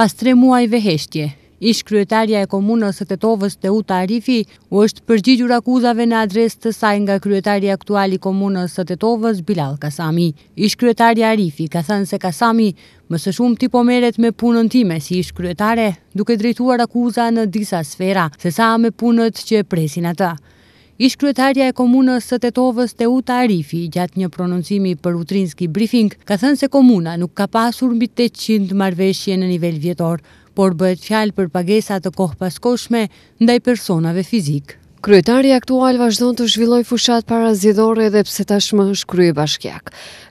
pas tre muaj veheshtje. Ish kryetarja e komunës të Tetovës të Uta Arifi u është përgjigjur akuzave në adres të saj nga kryetarja aktuali komunës të Tetovës, Bilal Kasami. Ish kryetarja Arifi ka thënë se Kasami më së shumë t'i pomeret me punën time si ish kryetare duke drejtuar akuza në disa sfera, se sa me punët që presin atë ish kryetarja e komunës së tetovës të uta Arifi, gjatë një prononcimi për utrinski briefing, ka thënë se komuna nuk ka pasur mbi 800 marveshje në nivel vjetor, por bëhet fjalë për pagesa të kohë paskoshme ndaj personave fizikë. Kryetari aktual vazhdon të zhvilloj fushat para zjedore dhe pse tashmë është krye bashkjak.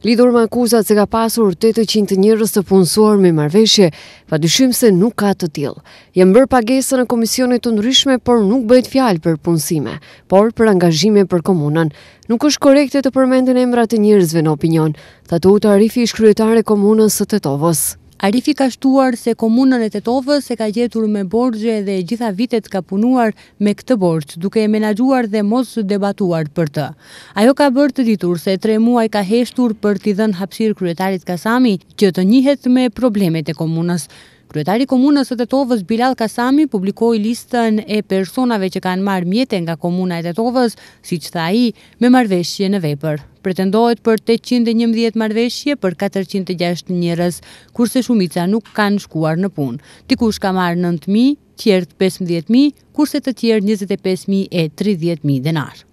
Lidur më akuzat se ka pasur 800 njërës të punësuar me marveshje, pa dyshim se nuk ka të tjil. Jem bërë pagesa në komisionit të nëryshme, por nuk bëjt fjalë për punësime, por për angazhime për komunën. Nuk është korekte të përmendin e mbrat e njërzve në opinion, të të utarifi ish kryetare komunës së të tovës. Arifi ka shtuar se komunën e Tetovës e ka gjetur me borgje dhe gjitha vitet ka punuar me këtë borgjë, duke e menagjuar dhe mos debatuar për të. Ajo ka bërë të ditur se tre muaj ka heshtur për t'i dhenë hapsir kryetarit Kasami që të njihet me problemet e komunës. Kryetari i komunës së Tetovës Bilal Kasami publikoi listën e personave që kanë marrë mjete nga komuna e Tetovës, siç tha ai, me marrëveshje në vepër. Pretendohet për 811 marrëveshje për 406 njerëz, kurse shumica nuk kanë shkuar në punë. Dikush ka marrë 9000, tjerë 15000, kurse të tjerë 25000 e 30000 denar.